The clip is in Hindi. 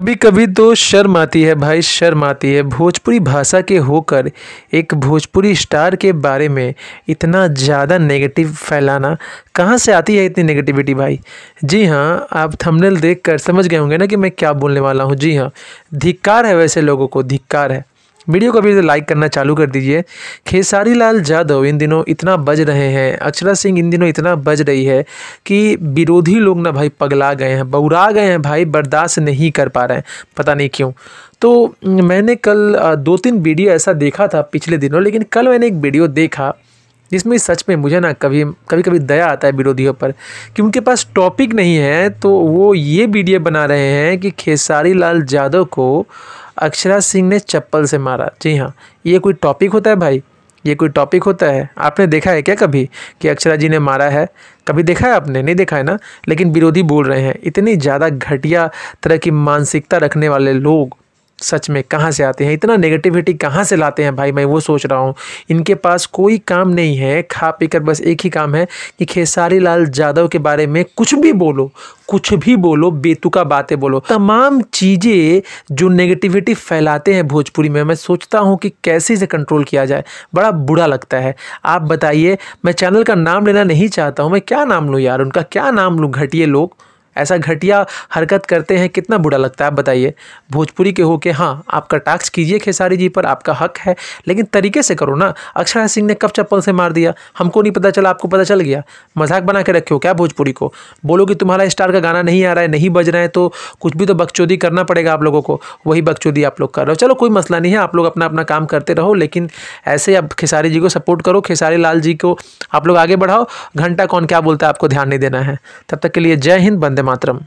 कभी कभी तो शर्म आती है भाई शर्म आती है भोजपुरी भाषा के होकर एक भोजपुरी स्टार के बारे में इतना ज़्यादा नेगेटिव फैलाना कहाँ से आती है इतनी नेगेटिविटी भाई जी हाँ आप थंबनेल देखकर समझ गए होंगे ना कि मैं क्या बोलने वाला हूँ जी हाँ धिक्कार है वैसे लोगों को धिक्कार है वीडियो को अभी लाइक करना चालू कर दीजिए खेसारी लाल यादव इन दिनों इतना बज रहे हैं अक्षरा सिंह इन दिनों इतना बज रही है कि विरोधी लोग ना भाई पगला गए हैं बौरा गए हैं भाई बर्दाश्त नहीं कर पा रहे हैं पता नहीं क्यों तो मैंने कल दो तीन वीडियो ऐसा देखा था पिछले दिनों लेकिन कल मैंने एक वीडियो देखा जिसमें सच में मुझे ना कभी कभी कभी दया आता है विरोधियों पर कि उनके पास टॉपिक नहीं है तो वो ये वीडियो बना रहे हैं कि खेसारी लाल यादव को अक्षरा सिंह ने चप्पल से मारा जी हाँ ये कोई टॉपिक होता है भाई ये कोई टॉपिक होता है आपने देखा है क्या कभी कि अक्षरा जी ने मारा है कभी देखा है आपने नहीं देखा है ना लेकिन विरोधी बोल रहे हैं इतनी ज़्यादा घटिया तरह की मानसिकता रखने वाले लोग सच में कहाँ से आते हैं इतना नेगेटिविटी कहाँ से लाते हैं भाई मैं वो सोच रहा हूँ इनके पास कोई काम नहीं है खा पी कर बस एक ही काम है कि खेसारी लाल यादव के बारे में कुछ भी बोलो कुछ भी बोलो बेतुका बातें बोलो तमाम चीज़ें जो नेगेटिविटी फैलाते हैं भोजपुरी में मैं सोचता हूँ कि कैसे इसे कंट्रोल किया जाए बड़ा बुरा लगता है आप बताइए मैं चैनल का नाम लेना नहीं चाहता हूँ मैं क्या नाम लूँ यार उनका क्या नाम लूँ घटिए लोग ऐसा घटिया हरकत करते हैं कितना बुरा लगता है आप बताइए भोजपुरी के होके हाँ आपका टास्क कीजिए खेसारी जी पर आपका हक है लेकिन तरीके से करो ना अक्षरा सिंह ने कब चप्पल से मार दिया हमको नहीं पता चला आपको पता चल गया मजाक बना के रखे हो क्या भोजपुरी को बोलो कि तुम्हारा स्टार का गाना नहीं आ रहा है नहीं बज रहा है तो कुछ भी तो बकचोदी करना पड़ेगा आप लोगों को वही बकचोदी आप लोग कर रहे हो चलो कोई मसला नहीं है आप लोग अपना अपना काम करते रहो लेकिन ऐसे आप खेसारी जी को सपोर्ट करो खेसारी लाल जी को आप लोग आगे बढ़ाओ घंटा कौन क्या बोलता है आपको ध्यान नहीं देना है तब तक के लिए जय हिंद बंदे वन्दे मातरम